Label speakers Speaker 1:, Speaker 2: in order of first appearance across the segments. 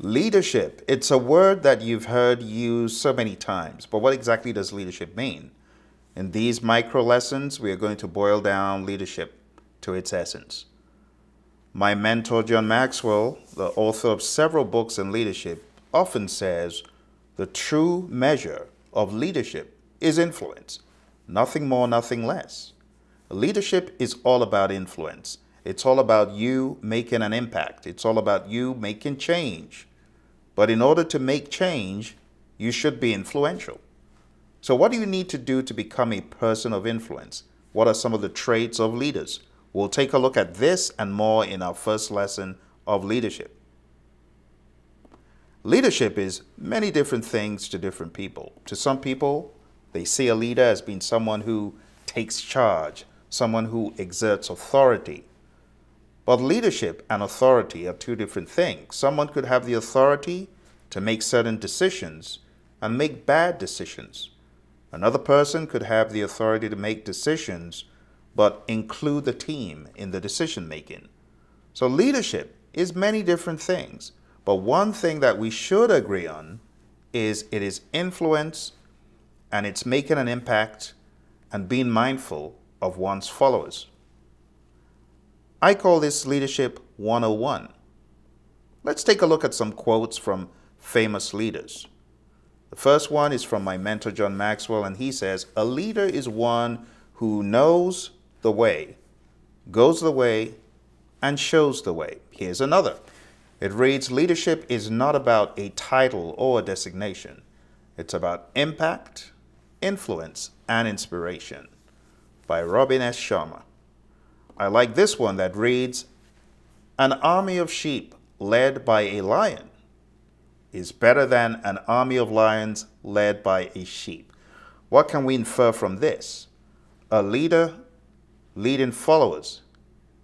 Speaker 1: Leadership. It's a word that you've heard used so many times, but what exactly does leadership mean? In these micro lessons, we are going to boil down leadership to its essence. My mentor, John Maxwell, the author of several books on leadership, often says the true measure of leadership is influence, nothing more, nothing less. Leadership is all about influence. It's all about you making an impact. It's all about you making change. But in order to make change, you should be influential. So, what do you need to do to become a person of influence? What are some of the traits of leaders? We'll take a look at this and more in our first lesson of leadership. Leadership is many different things to different people. To some people, they see a leader as being someone who takes charge, someone who exerts authority, but leadership and authority are two different things. Someone could have the authority to make certain decisions and make bad decisions. Another person could have the authority to make decisions but include the team in the decision making. So leadership is many different things. But one thing that we should agree on is it is influence and it's making an impact and being mindful of one's followers. I call this Leadership 101. Let's take a look at some quotes from famous leaders. The first one is from my mentor, John Maxwell, and he says A leader is one who knows the way, goes the way, and shows the way. Here's another. It reads Leadership is not about a title or a designation, it's about impact, influence, and inspiration. By Robin S. Sharma. I like this one that reads An army of sheep led by a lion is better than an army of lions led by a sheep. What can we infer from this? A leader leading followers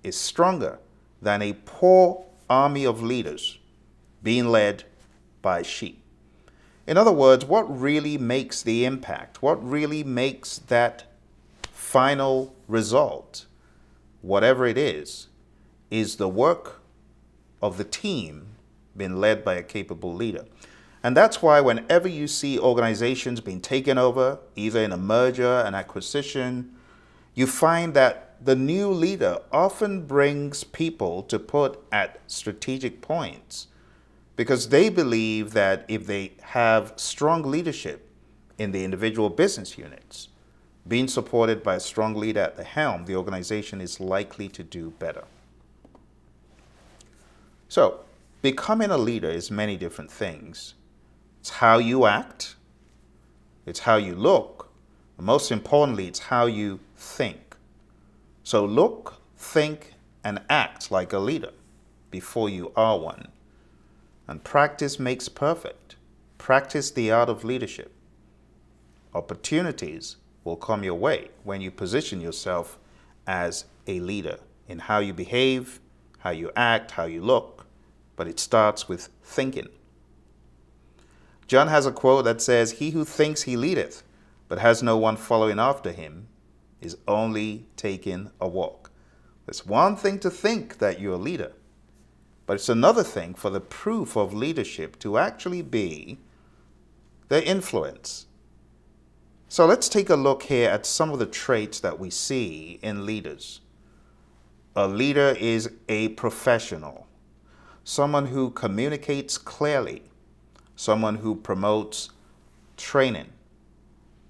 Speaker 1: is stronger than a poor army of leaders being led by sheep. In other words, what really makes the impact? What really makes that final result? whatever it is, is the work of the team being led by a capable leader. And that's why whenever you see organizations being taken over, either in a merger, an acquisition, you find that the new leader often brings people to put at strategic points because they believe that if they have strong leadership in the individual business units, being supported by a strong leader at the helm, the organization is likely to do better. So, becoming a leader is many different things. It's how you act, it's how you look, and most importantly, it's how you think. So, look, think, and act like a leader before you are one. And practice makes perfect. Practice the art of leadership. Opportunities will come your way when you position yourself as a leader in how you behave, how you act, how you look, but it starts with thinking. John has a quote that says, He who thinks he leadeth, but has no one following after him, is only taking a walk. It's one thing to think that you're a leader, but it's another thing for the proof of leadership to actually be the influence, so let's take a look here at some of the traits that we see in leaders. A leader is a professional, someone who communicates clearly, someone who promotes training.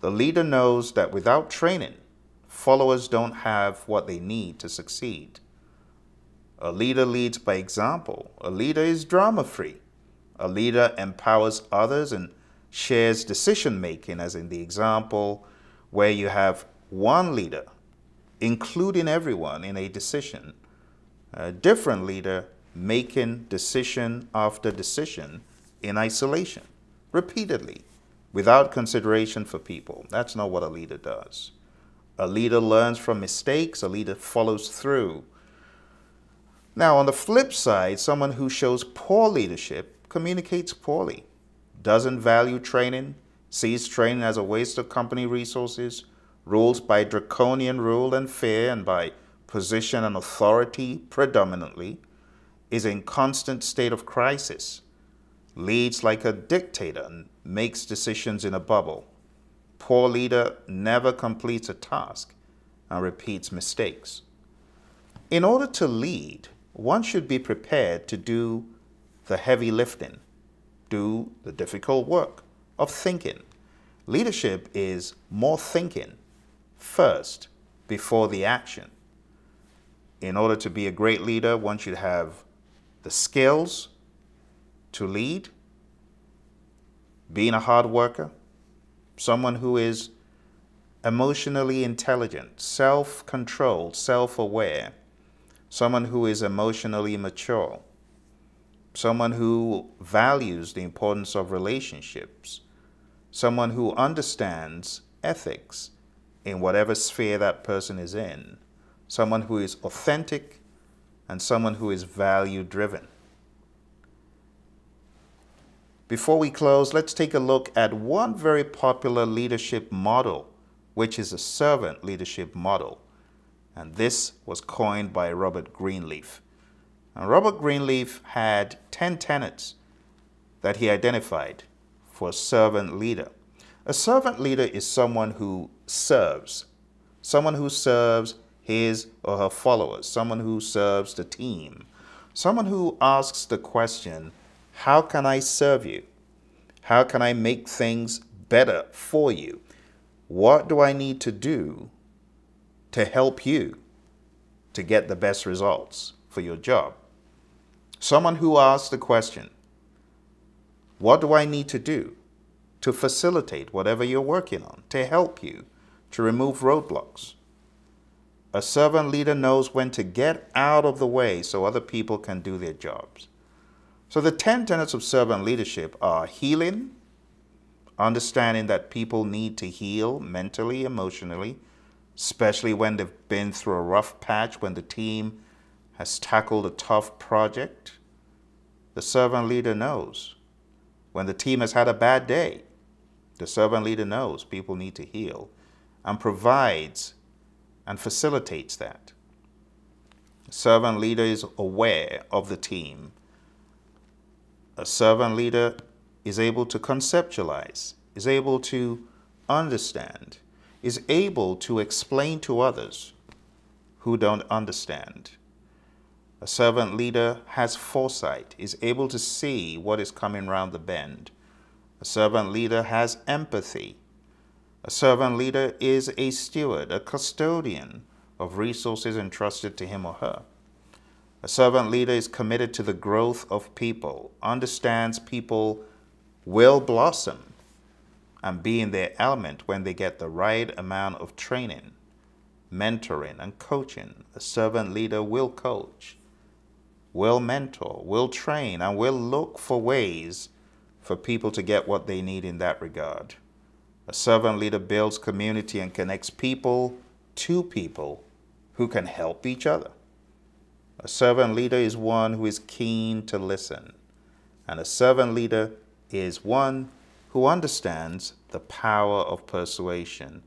Speaker 1: The leader knows that without training, followers don't have what they need to succeed. A leader leads by example. A leader is drama free. A leader empowers others and shares decision making, as in the example where you have one leader including everyone in a decision, a different leader making decision after decision in isolation, repeatedly, without consideration for people. That's not what a leader does. A leader learns from mistakes, a leader follows through. Now, on the flip side, someone who shows poor leadership communicates poorly doesn't value training, sees training as a waste of company resources, rules by draconian rule and fear and by position and authority predominantly, is in constant state of crisis, leads like a dictator and makes decisions in a bubble. Poor leader never completes a task and repeats mistakes. In order to lead, one should be prepared to do the heavy lifting, do the difficult work of thinking. Leadership is more thinking first before the action. In order to be a great leader, one should have the skills to lead, being a hard worker, someone who is emotionally intelligent, self controlled, self aware, someone who is emotionally mature someone who values the importance of relationships, someone who understands ethics in whatever sphere that person is in, someone who is authentic, and someone who is value driven. Before we close, let's take a look at one very popular leadership model, which is a servant leadership model. And this was coined by Robert Greenleaf. And Robert Greenleaf had 10 tenets that he identified for a servant leader. A servant leader is someone who serves, someone who serves his or her followers, someone who serves the team, someone who asks the question, How can I serve you? How can I make things better for you? What do I need to do to help you to get the best results for your job? Someone who asks the question, what do I need to do to facilitate whatever you're working on, to help you, to remove roadblocks? A servant leader knows when to get out of the way so other people can do their jobs. So the 10 tenets of servant leadership are healing, understanding that people need to heal mentally, emotionally, especially when they've been through a rough patch, when the team has tackled a tough project, the servant leader knows. When the team has had a bad day, the servant leader knows people need to heal and provides and facilitates that. The servant leader is aware of the team. A servant leader is able to conceptualize, is able to understand, is able to explain to others who don't understand. A servant leader has foresight, is able to see what is coming round the bend. A servant leader has empathy. A servant leader is a steward, a custodian of resources entrusted to him or her. A servant leader is committed to the growth of people, understands people will blossom and be in their element when they get the right amount of training, mentoring, and coaching. A servant leader will coach will mentor, will train, and will look for ways for people to get what they need in that regard. A servant leader builds community and connects people to people who can help each other. A servant leader is one who is keen to listen, and a servant leader is one who understands the power of persuasion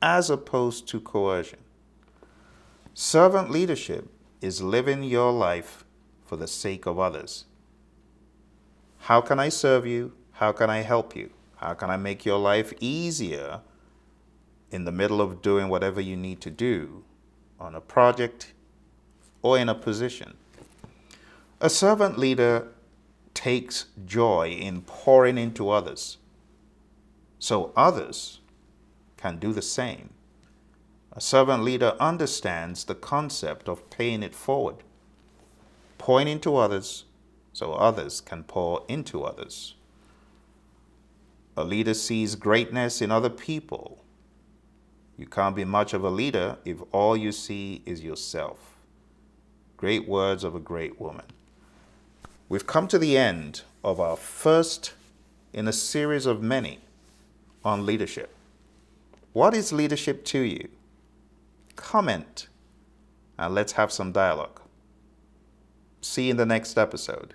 Speaker 1: as opposed to coercion. Servant leadership is living your life for the sake of others. How can I serve you? How can I help you? How can I make your life easier in the middle of doing whatever you need to do on a project or in a position? A servant leader takes joy in pouring into others so others can do the same. A servant leader understands the concept of paying it forward pouring into others so others can pour into others. A leader sees greatness in other people. You can't be much of a leader if all you see is yourself. Great words of a great woman. We've come to the end of our first in a series of many on leadership. What is leadership to you? Comment and let's have some dialogue. See you in the next episode.